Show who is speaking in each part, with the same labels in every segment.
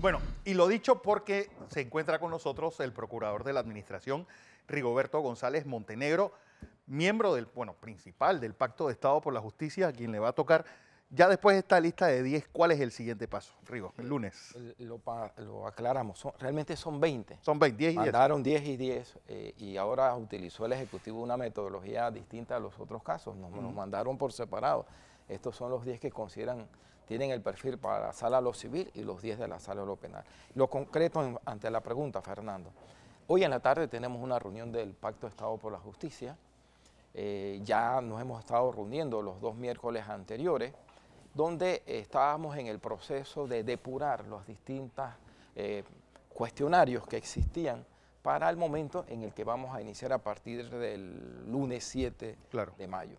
Speaker 1: Bueno, y lo dicho porque se encuentra con nosotros el procurador de la Administración, Rigoberto González Montenegro, miembro del, bueno, principal del Pacto de Estado por la Justicia, a quien le va a tocar ya después de esta lista de 10, ¿cuál es el siguiente paso, Rigo? El lunes.
Speaker 2: Eh, lo, aclaramos, realmente son 20. Son 20, 10 y 10. Mandaron 10 y 10 eh, y ahora utilizó el Ejecutivo una metodología distinta a los otros casos, nos mandaron por separado. Estos son los 10 que consideran tienen el perfil para la sala de lo civil y los 10 de la sala de lo penal. Lo concreto ante la pregunta, Fernando. Hoy en la tarde tenemos una reunión del Pacto de Estado por la Justicia. Eh, ya nos hemos estado reuniendo los dos miércoles anteriores, donde estábamos en el proceso de depurar los distintos eh, cuestionarios que existían para el momento en el que vamos a iniciar a partir del lunes 7 de mayo.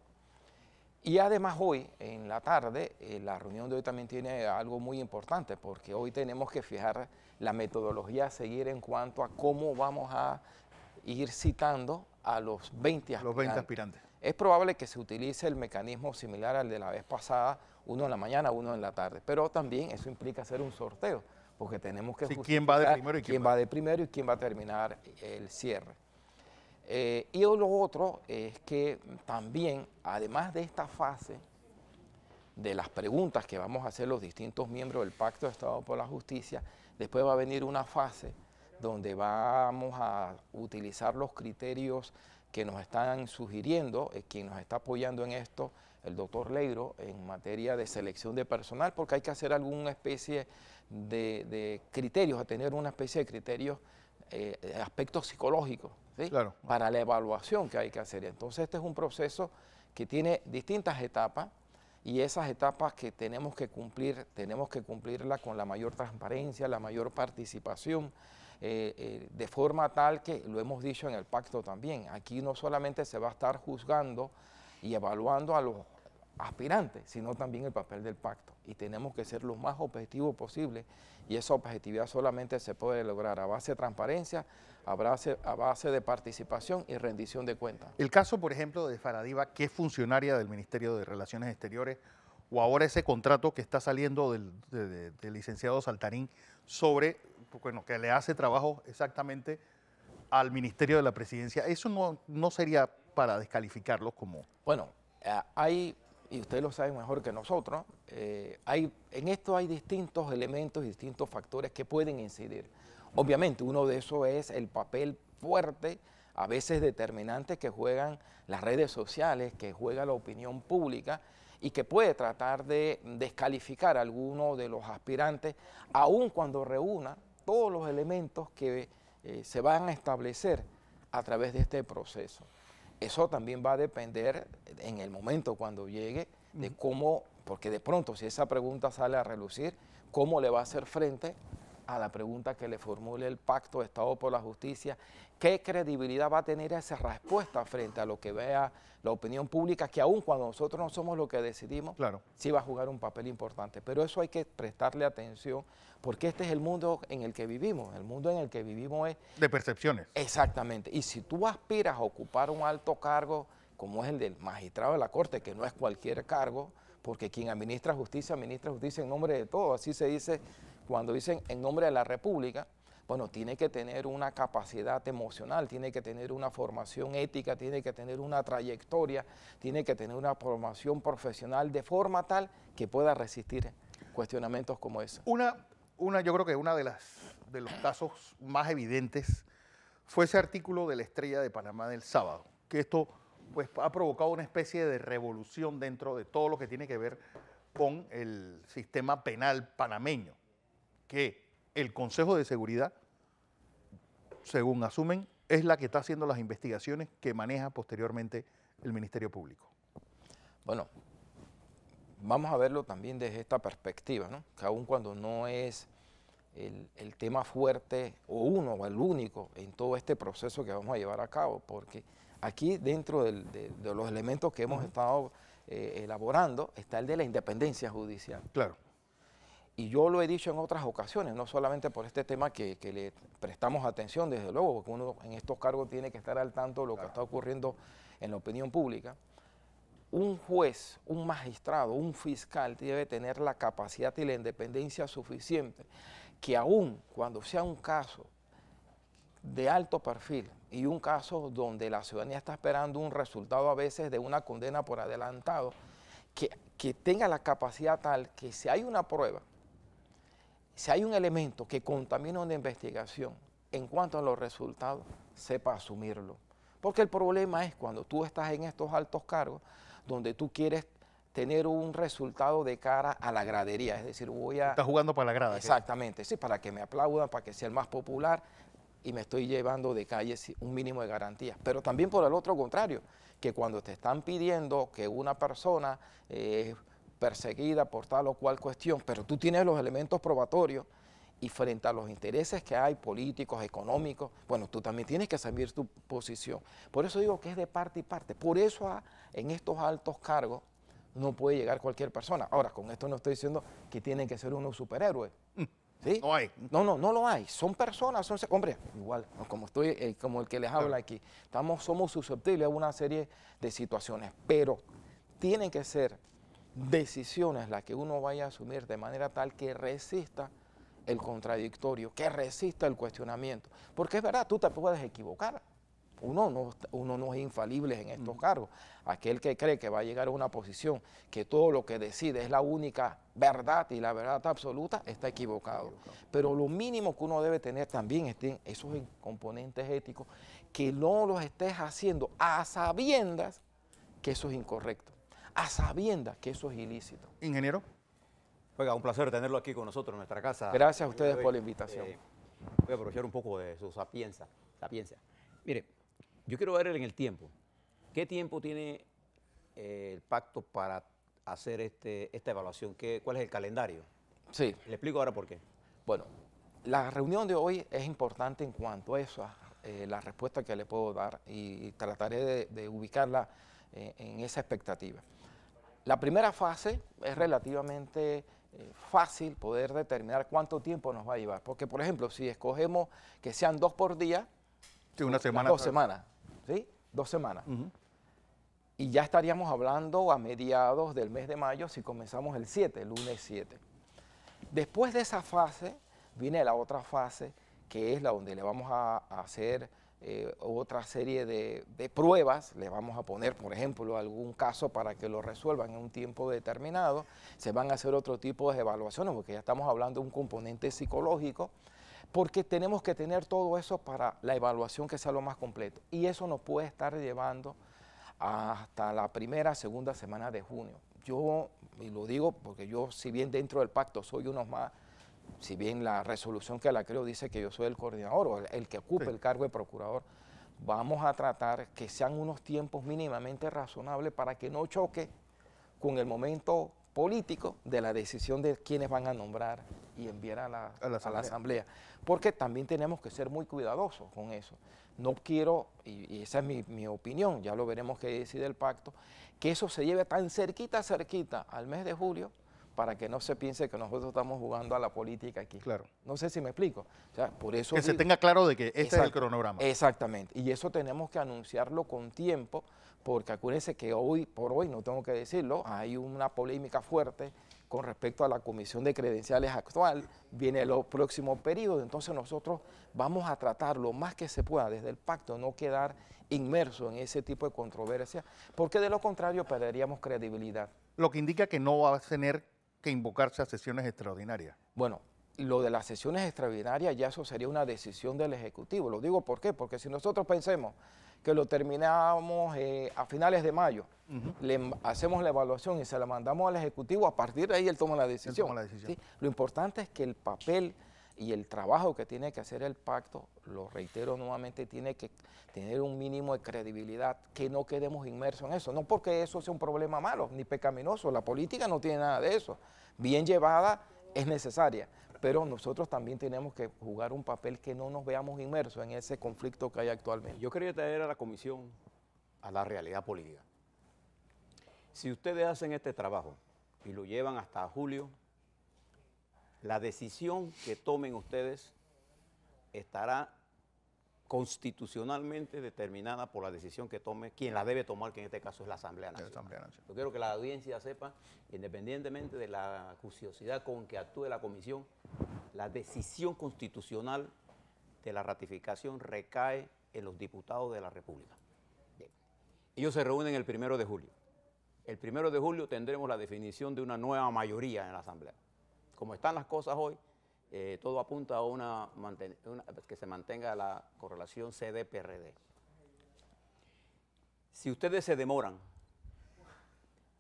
Speaker 2: Y además hoy, en la tarde, eh, la reunión de hoy también tiene algo muy importante, porque hoy tenemos que fijar la metodología a seguir en cuanto a cómo vamos a ir citando a los 20 aspirantes. Es probable que se utilice el mecanismo similar al de la vez pasada, uno en la mañana, uno en la tarde, pero también eso implica hacer un sorteo, porque tenemos que sí, quién va de quién, va de primero y quién va a terminar el cierre. Eh, y lo otro es que también, además de esta fase de las preguntas que vamos a hacer los distintos miembros del Pacto de Estado por la Justicia, después va a venir una fase donde vamos a utilizar los criterios que nos están sugiriendo, eh, quien nos está apoyando en esto, el doctor Leiro, en materia de selección de personal, porque hay que hacer alguna especie de, criterios, a tener una especie de criterios, eh, aspectos psicológicos para la evaluación que hay que hacer. Entonces este es un proceso que tiene distintas etapas y esas etapas que tenemos que cumplir, tenemos que cumplirlas con la mayor transparencia, la mayor participación, eh, eh, de forma tal que, lo hemos dicho en el pacto también, aquí no solamente se va a estar juzgando y evaluando a los aspirante, sino también el papel del pacto. Y tenemos que ser lo más objetivos posible y esa objetividad solamente se puede lograr a base de transparencia, a base, a base de participación y rendición de cuentas.
Speaker 1: El caso, por ejemplo, de Faradiva, que es funcionaria del Ministerio de Relaciones Exteriores, o ahora ese contrato que está saliendo del, licenciado Saltarín sobre, bueno, que le hace trabajo exactamente al Ministerio de la Presidencia,
Speaker 2: eso no, no sería para descalificarlos como... Bueno, eh, hay y ustedes lo saben mejor que nosotros, eh, hay, en esto hay distintos elementos, y distintos factores que pueden incidir. Obviamente, uno de esos es el papel fuerte, a veces determinante, que juegan las redes sociales, que juega la opinión pública y que puede tratar de descalificar a alguno de los aspirantes, aun cuando reúna todos los elementos que eh, se van a establecer a través de este proceso. Eso también va a depender en el momento cuando llegue de cómo, porque de pronto si esa pregunta sale a relucir, cómo le va a hacer frente a la pregunta que le formule el Pacto de Estado por la Justicia, ¿qué credibilidad va a tener esa respuesta frente a lo que vea la opinión pública, que aún cuando nosotros no somos lo que decidimos, claro. sí va a jugar un papel importante? Pero eso hay que prestarle atención, porque este es el mundo en el que vivimos, el mundo en el que vivimos es... De percepciones. Exactamente, y si tú aspiras a ocupar un alto cargo, como es el del magistrado de la Corte, que no es cualquier cargo, porque quien administra justicia, administra justicia en nombre de todo, así se dice cuando dicen en nombre de la República, bueno, tiene que tener una capacidad emocional, tiene que tener una formación ética, tiene que tener una trayectoria, tiene que tener una formación profesional de forma tal que pueda resistir cuestionamientos como ese. Una, una yo creo que
Speaker 1: uno de, las, de los casos más evidentes fue ese artículo de la Estrella de Panamá del sábado, que esto pues, ha provocado una especie de revolución dentro de todo lo que tiene que ver con el sistema penal panameño que el Consejo de Seguridad, según asumen, es la que está haciendo las investigaciones que maneja posteriormente el Ministerio Público.
Speaker 2: Bueno, vamos a verlo también desde esta perspectiva, que aun cuando no es el, tema fuerte o uno o el único en todo este proceso que vamos a llevar a cabo, porque aquí dentro de, los elementos que hemos estado eh, elaborando está el de la independencia judicial. Claro y yo lo he dicho en otras ocasiones, no solamente por este tema que, le prestamos atención, desde luego, porque uno en estos cargos tiene que estar al tanto de lo que está ocurriendo en la opinión pública, un juez, un magistrado, un fiscal debe tener la capacidad y la independencia suficiente que aun cuando sea un caso de alto perfil y un caso donde la ciudadanía está esperando un resultado a veces de una condena por adelantado, que, que tenga la capacidad tal que si hay una prueba, si hay un elemento que contamina una investigación en cuanto a los resultados, sepa asumirlo. Porque el problema es cuando tú estás en estos altos cargos, donde tú quieres tener un resultado de cara a la gradería, es decir, voy a... Estás jugando para la grada. Exactamente, sí, para que me aplaudan, para que sea el más popular, y me estoy llevando de calle un mínimo de garantías. Pero también por el otro contrario, que cuando te están pidiendo que una persona eh, perseguida por tal o cual cuestión, pero tú tienes los elementos probatorios y frente a los intereses que hay políticos, económicos, bueno, tú también tienes que saber tu posición. Por eso digo que es de parte y parte. Por eso ah, en estos altos cargos no puede llegar cualquier persona. Ahora, con esto no estoy diciendo que tienen que ser unos superhéroes. Mm, ¿Sí? No hay. No, no, no lo hay. Son personas, son... Hombre, igual, como, estoy, eh, como el que les habla aquí, estamos, somos susceptibles a una serie de situaciones, pero tienen que ser decisiones las que uno vaya a asumir de manera tal que resista el contradictorio, que resista el cuestionamiento. Porque es verdad, tú te puedes equivocar. Uno no, uno no es infalible en estos cargos. Aquel que cree que va a llegar a una posición que todo lo que decide es la única verdad y la verdad absoluta, está equivocado. Pero lo mínimo que uno debe tener también es esos componentes éticos que no los estés haciendo a sabiendas que eso es incorrecto a sabiendas que eso es ilícito. Ingeniero.
Speaker 3: Oiga, un placer tenerlo aquí con nosotros en nuestra casa. Gracias a ustedes por la invitación. Eh, voy a aprovechar un poco de su sapiencia. Mire, yo quiero ver en el tiempo. ¿Qué tiempo tiene eh, el pacto para hacer este, esta evaluación? ¿Cuál es el calendario? Sí. Le explico ahora por qué. Bueno,
Speaker 2: la reunión de hoy es importante en cuanto a eso, eh, la respuesta que le puedo dar y trataré de, ubicarla en esa expectativa. La primera fase es relativamente eh, fácil poder determinar cuánto tiempo nos va a llevar. Porque, por ejemplo, si escogemos que sean dos por día, sí, una semana, dos semanas, ¿sí? Dos semanas. Y ya estaríamos hablando a mediados del mes de mayo si comenzamos el 7, el lunes 7. Después de esa fase, viene la otra fase, que es la donde le vamos a hacer eh, otra serie de, pruebas, le vamos a poner, por ejemplo, algún caso para que lo resuelvan en un tiempo determinado, se van a hacer otro tipo de evaluaciones, porque ya estamos hablando de un componente psicológico, porque tenemos que tener todo eso para la evaluación que sea lo más completo. Y eso nos puede estar llevando hasta la primera, segunda semana de junio. Yo, y lo digo porque yo, si bien dentro del pacto soy uno más, si bien la resolución que la creo dice que yo soy el coordinador o el, que ocupe el cargo de procurador, vamos a tratar que sean unos tiempos mínimamente razonables para que no choque con el momento político de la decisión de quienes van a nombrar y enviar a la, asamblea. Porque también tenemos que ser muy cuidadosos con eso. No quiero, y, esa es mi, mi, opinión, ya lo veremos que decide el pacto, que eso se lleve tan cerquita, cerquita al mes de julio, para que no se piense que nosotros estamos jugando a la política aquí. Claro. No sé si me explico. por eso que se tenga claro de que este es el cronograma. Exactamente. Y eso tenemos que anunciarlo con tiempo, porque acuérdense que hoy, por hoy, no tengo que decirlo, hay una polémica fuerte con respecto a la comisión de credenciales actual, viene el próximo periodo, entonces nosotros vamos a tratar lo más que se pueda desde el pacto, no quedar inmerso en ese tipo de controversia, porque de lo contrario perderíamos credibilidad. Lo que indica que no va a tener que invocarse a sesiones extraordinarias? Bueno, lo de las sesiones extraordinarias ya eso sería una decisión del Ejecutivo. Lo digo por qué, porque si nosotros pensemos que lo terminamos eh, a finales de mayo, le em, hacemos la evaluación y se la mandamos al Ejecutivo, a partir de ahí él toma la decisión. Lo importante es que el papel y el trabajo que tiene que hacer el pacto, lo reitero nuevamente, tiene que tener un mínimo de credibilidad, que no quedemos inmersos en eso. No porque eso sea un problema malo ni pecaminoso, la política no tiene nada de eso. Bien llevada es necesaria, pero nosotros también tenemos
Speaker 3: que jugar un papel que no nos veamos inmersos en ese conflicto que hay actualmente. Yo quería traer a la comisión a la realidad política. Si ustedes hacen este trabajo y lo llevan hasta julio, la decisión que tomen ustedes estará constitucionalmente determinada por la decisión que tome, quien la debe tomar, que en este caso es la Asamblea Nacional. Yo quiero que la audiencia sepa, independientemente de la curiosidad con que actúe la Comisión, la decisión constitucional de la ratificación recae en los diputados de la República. Ellos se reúnen el primero de julio. El primero de julio tendremos la definición de una nueva mayoría en la Asamblea como están las cosas hoy, eh, todo apunta a una, que se mantenga la correlación CDPRD. Si ustedes se demoran,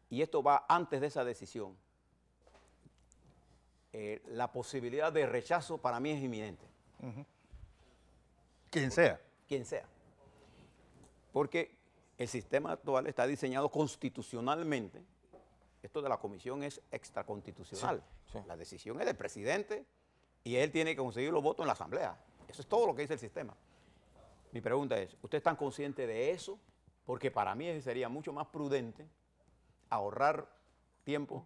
Speaker 3: y esto va antes de esa decisión, eh, la posibilidad de rechazo para mí es inminente. Quien sea. Quien sea. Porque el sistema actual está diseñado constitucionalmente esto de la comisión es extraconstitucional. La decisión es del presidente y él tiene que conseguir los votos en la asamblea. Eso es todo lo que dice el sistema. Mi pregunta es, ¿usted están consciente de eso? Porque para mí sería mucho más prudente ahorrar tiempo,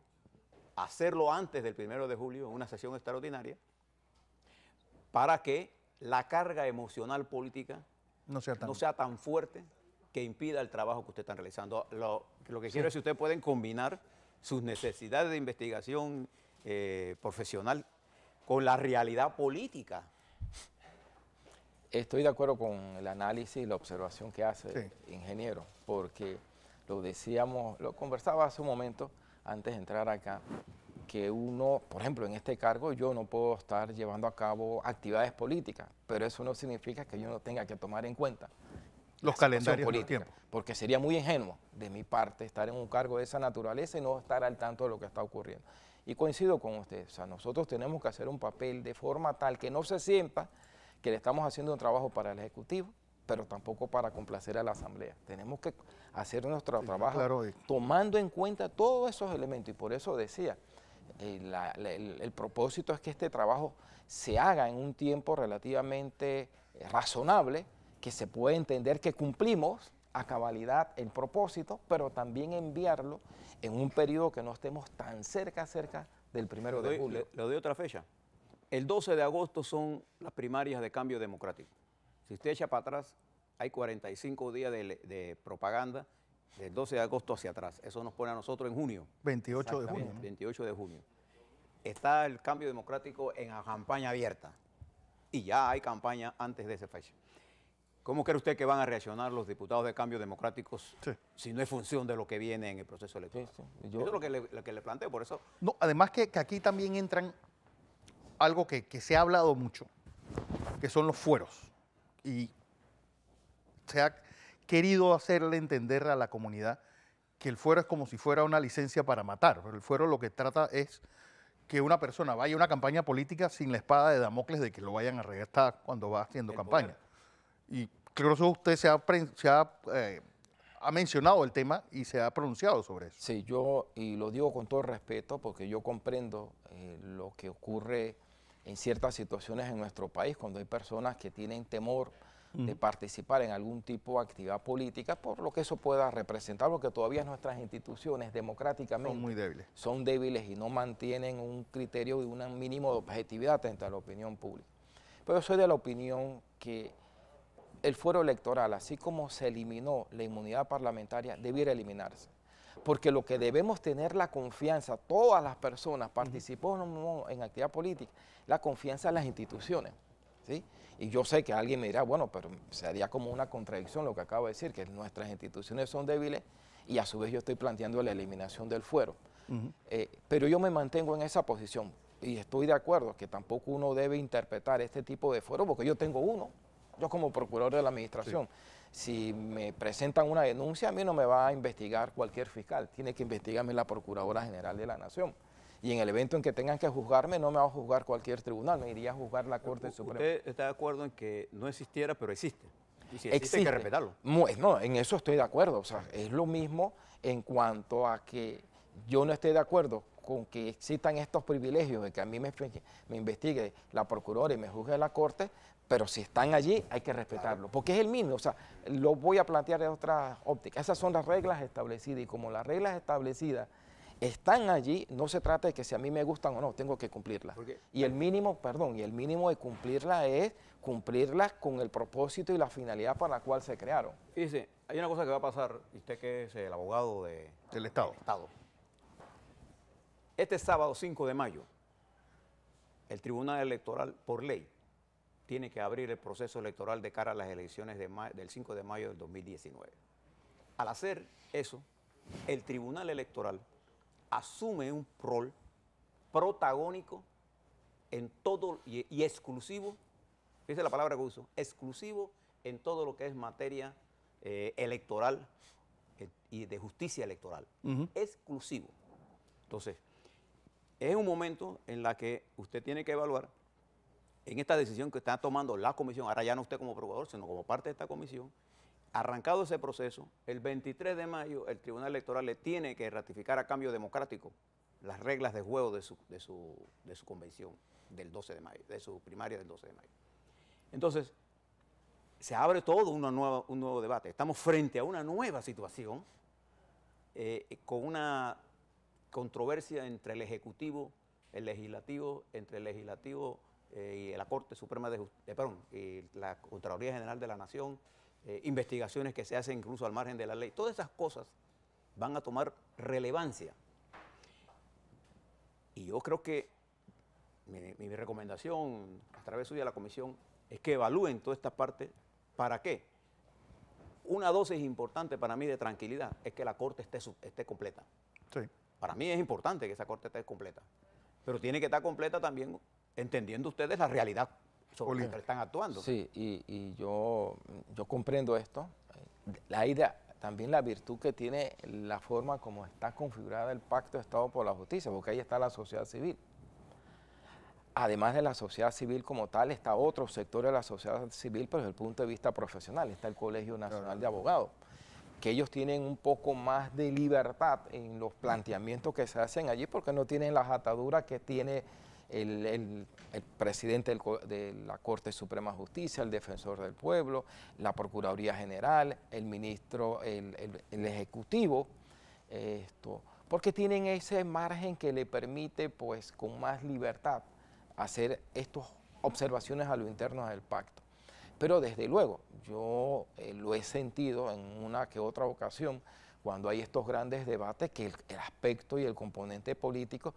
Speaker 3: hacerlo antes del primero de julio, en una sesión extraordinaria, para que la carga emocional política
Speaker 1: no sea
Speaker 3: tan, fuerte que impida el trabajo que ustedes están realizando. Lo, que quiero es si ustedes pueden combinar sus necesidades de investigación eh, profesional con la realidad política. Estoy de acuerdo con el análisis y la observación que hace
Speaker 2: el ingeniero, porque lo decíamos, lo conversaba hace un momento antes de entrar acá, que uno, por ejemplo, en este cargo yo no puedo estar llevando a cabo actividades políticas, pero eso no significa que yo no tenga que tomar en cuenta
Speaker 1: los calendarios
Speaker 2: tiempo. porque sería muy ingenuo de mi parte estar en un cargo de esa naturaleza y no estar al tanto de lo que está ocurriendo. Y coincido con usted, o sea, nosotros tenemos que hacer un papel de forma tal que no se sienta que le estamos haciendo un trabajo para el Ejecutivo, pero tampoco para complacer a la Asamblea. Tenemos que hacer nuestro trabajo tomando en cuenta todos esos elementos y por eso decía, eh, el, propósito es que este trabajo se haga en un tiempo relativamente eh, razonable, que se puede entender que cumplimos a cabalidad el propósito, pero también enviarlo en un periodo que no estemos tan cerca, cerca del primero de julio.
Speaker 3: Le, doy otra fecha. El 12 de agosto son las primarias de cambio democrático. Si usted echa para atrás, hay 45 días de, propaganda del 12 de agosto hacia atrás. Eso nos pone a nosotros en junio.
Speaker 1: 28 de junio.
Speaker 3: 28 de junio. Está el cambio democrático en campaña abierta. Y ya hay campaña antes de esa fecha. ¿Cómo cree usted que van a reaccionar los diputados de cambio democráticos si no es función de lo que viene en el proceso electoral? eso es lo que, le, planteo, por eso.
Speaker 1: No, además que, aquí también entran algo que, se ha hablado mucho, que son los fueros. Y se ha querido hacerle entender a la comunidad que el fuero es como si fuera una licencia para matar, pero el fuero lo que trata es que una persona vaya a una campaña política sin la espada de Damocles de que lo vayan a arrestar cuando va haciendo campaña. Y creo que usted se ha,
Speaker 2: eh, ha, mencionado el tema y se ha pronunciado sobre eso. Sí, yo, y lo digo con todo respeto, porque yo comprendo eh, lo que ocurre en ciertas situaciones en nuestro país, cuando hay personas que tienen temor de participar en algún tipo de actividad política, por lo que eso pueda representar, porque todavía nuestras instituciones democráticamente son muy débiles. Son débiles y no mantienen un criterio y un mínimo de objetividad frente la opinión pública. Pero soy de la opinión que el fuero electoral, así como se eliminó la inmunidad parlamentaria, debiera eliminarse. Porque lo que debemos tener la confianza, todas las personas, participamos en actividad política, la confianza en las instituciones. ¿sí? Y yo sé que alguien me dirá, bueno, pero sería como una contradicción lo que acabo de decir, que nuestras instituciones son débiles y a su vez yo estoy planteando la eliminación del fuero. Eh, pero yo me mantengo en esa posición y estoy de acuerdo que tampoco uno debe interpretar este tipo de fuero porque yo tengo uno yo como procurador de la administración, si me presentan una denuncia, a mí no me va a investigar cualquier fiscal, tiene que investigarme la Procuradora General de la Nación. Y en el evento en que tengan que juzgarme, no me va a juzgar cualquier tribunal, me iría a juzgar la Corte Suprema.
Speaker 3: ¿Usted está de acuerdo en que no existiera, pero existe? Y si existe, hay que respetarlo.
Speaker 2: No, en eso estoy de acuerdo. O sea, es lo mismo en cuanto a que yo no esté de acuerdo con que existan estos privilegios de que a mí me, investigue la procuradora y me juzgue la corte, pero si están allí hay que respetarlo, porque es el mismo, o sea, lo voy a plantear de otra óptica. Esas son las reglas establecidas y como las reglas establecidas están allí, no se trata de que si a mí me gustan o no, tengo que cumplirlas. Y el mínimo, perdón, y el mínimo de cumplirla es cumplirlas con el propósito y la finalidad para la cual se crearon.
Speaker 3: Dice, hay una cosa que va a pasar, usted que es el abogado del Estado. estado este sábado 5 de mayo, el Tribunal Electoral, por ley, tiene que abrir el proceso electoral de cara a las elecciones del 5 de mayo del 2019. Al hacer eso, el Tribunal Electoral asume un rol protagónico en todo y, exclusivo, es la palabra que uso, exclusivo en todo lo que es materia eh, electoral eh, y de justicia electoral. Exclusivo. Entonces, es un momento en la que usted tiene que evaluar en esta decisión que está tomando la comisión, ahora ya no usted como probador, sino como parte de esta comisión, arrancado ese proceso, el 23 de mayo el Tribunal Electoral le tiene que ratificar a cambio democrático las reglas de juego de su, convención del 12 de mayo, de su primaria del 12 de mayo. Entonces, se abre todo un nuevo debate. Estamos frente a una nueva situación eh, con una controversia entre el Ejecutivo, el Legislativo, entre el Legislativo eh, y la Corte Suprema de Justicia, eh, perdón, y la Contraloría General de la Nación, eh, investigaciones que se hacen incluso al margen de la ley. Todas esas cosas van a tomar relevancia. Y yo creo que mi, recomendación a través suya a la comisión es que evalúen toda esta parte. ¿Para qué? Una dosis importante para mí de tranquilidad es que la Corte esté, esté completa. Sí. Para mí es importante que esa corte esté completa, pero tiene que estar completa también entendiendo ustedes la realidad sobre la que están actuando. Sí,
Speaker 2: y, yo, yo comprendo esto. La idea, también la virtud que tiene la forma como está configurada el Pacto de Estado por la Justicia, porque ahí está la sociedad civil. Además de la sociedad civil como tal, está otro sector de la sociedad civil, pero desde el punto de vista profesional, está el Colegio Nacional de Abogados que ellos tienen un poco más de libertad en los planteamientos que se hacen allí porque no tienen las ataduras que tiene el, presidente de la Corte Suprema de Justicia, el defensor del pueblo, la Procuraduría General, el ministro, el, Ejecutivo, esto, porque tienen ese margen que le permite pues con más libertad hacer estas observaciones a lo interno del pacto. Pero desde luego, yo eh, lo he sentido en una que otra ocasión, cuando hay estos grandes debates, que el, aspecto y el componente político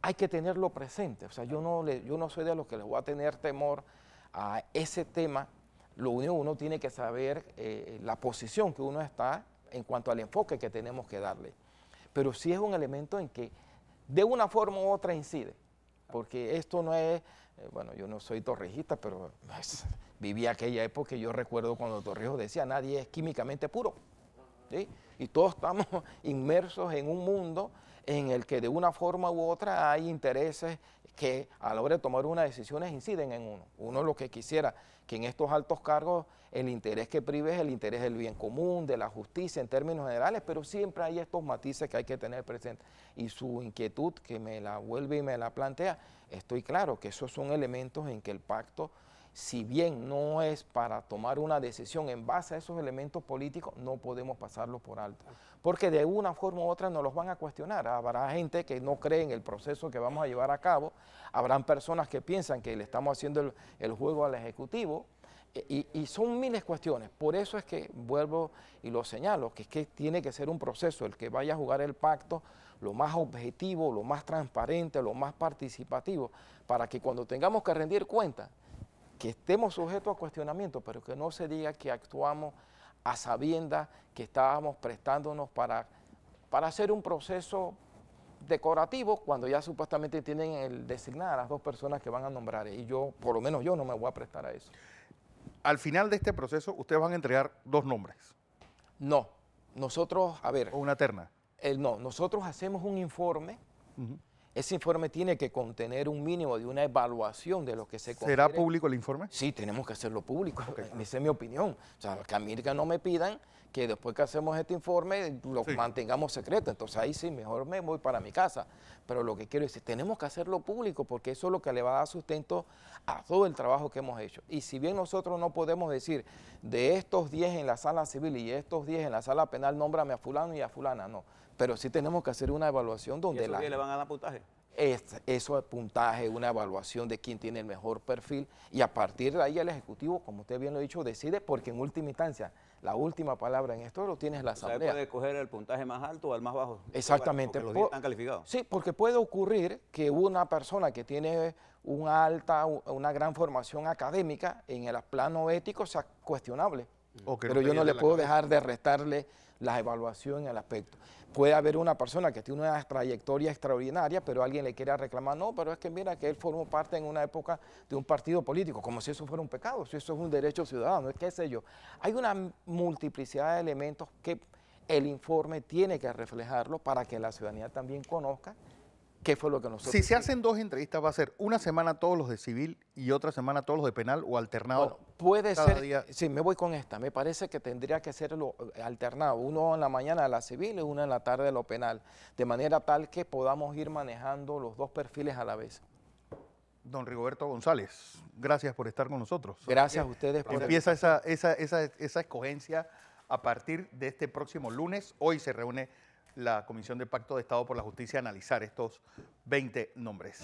Speaker 2: hay que tenerlo presente. O sea, yo no, le, yo no soy de los que les voy a tener temor a ese tema. Lo único uno tiene que saber eh, la posición que uno está en cuanto al enfoque que tenemos que darle. Pero sí es un elemento en que de una forma u otra incide, porque esto no es eh, bueno, yo no soy torrijista, pero pues, viví aquella época y yo recuerdo cuando Torrijos decía, nadie es químicamente puro. Y todos estamos inmersos en un mundo en el que de una forma u otra hay intereses que a la hora de tomar unas decisiones inciden en uno. Uno lo que quisiera que en estos altos cargos el interés que prive es el interés del bien común, de la justicia en términos generales, pero siempre hay estos matices que hay que tener presentes. Y su inquietud que me la vuelve y me la plantea, estoy claro que esos son elementos en que el pacto si bien no es para tomar una decisión en base a esos elementos políticos, no podemos pasarlo por alto. Porque de una forma u otra nos los van a cuestionar. Habrá gente que no cree en el proceso que vamos a llevar a cabo, habrán personas que piensan que le estamos haciendo el, juego al Ejecutivo, e, y, son miles de cuestiones. Por eso es que vuelvo y lo señalo, que es que tiene que ser un proceso el que vaya a jugar el pacto lo más objetivo, lo más transparente, lo más participativo, para que cuando tengamos que rendir cuentas, que estemos sujetos a cuestionamiento, pero que no se diga que actuamos a sabiendas que estábamos prestándonos para, para hacer un proceso decorativo cuando ya supuestamente tienen el designar a las dos personas que van a nombrar. Y yo, por lo menos yo, no me voy a prestar a eso. Al final de este proceso, ustedes van a entregar dos nombres. No, nosotros, a ver. O una terna. no, nosotros hacemos un informe ese informe tiene que contener un mínimo de una evaluación de lo que se ¿Será público el informe? Sí, tenemos que hacerlo público. Esa es mi opinión. O sea, que a mí no me pidan que después que hacemos este informe lo mantengamos secreto. Entonces ahí sí, mejor me voy para mi casa. Pero lo que quiero decir, tenemos que hacerlo público porque eso es lo que le va a dar sustento a todo el trabajo que hemos hecho. Y si bien nosotros no podemos decir de estos 10 en la sala civil y estos 10 en la sala penal, nómbrame a fulano y a fulana, no pero sí tenemos que hacer una evaluación donde ¿Y eso la... le van a dar puntaje? eso es puntaje, una evaluación de quién tiene el mejor perfil y a partir de ahí el Ejecutivo, como usted bien lo ha dicho, decide porque en última instancia la última palabra en
Speaker 3: esto lo tiene la Asamblea. puede coger el puntaje más alto o el más bajo. Exactamente. Porque han calificado.
Speaker 2: Sí, porque puede ocurrir que una persona que tiene una alta, una gran formación académica en el plano ético sea cuestionable. Pero yo no le puedo dejar de restarle la evaluación en el aspecto puede haber una persona que tiene una trayectoria extraordinaria, pero alguien le quiera reclamar, no, pero es que mira que él formó parte en una época de un partido político, como si eso fuera un pecado, si eso es un derecho ciudadano, es qué sé yo. Hay una multiplicidad de elementos que el informe tiene que reflejarlo para que la ciudadanía también conozca fue lo que Si se
Speaker 1: hacen dos entrevistas, ¿va a ser una semana todos los de civil y otra semana todos los de penal o alternado?
Speaker 2: puede ser, sí, me voy con esta, me parece que tendría que ser eh, alternado, uno en la mañana a la civil y uno en la tarde a lo penal, de manera tal que podamos ir manejando los dos perfiles a la vez.
Speaker 1: Don Rigoberto González, gracias por estar con nosotros. Gracias a ustedes. Por Empieza esa escogencia a partir de este próximo lunes, hoy se reúne la Comisión de Pacto de Estado por la Justicia analizar estos 20 nombres.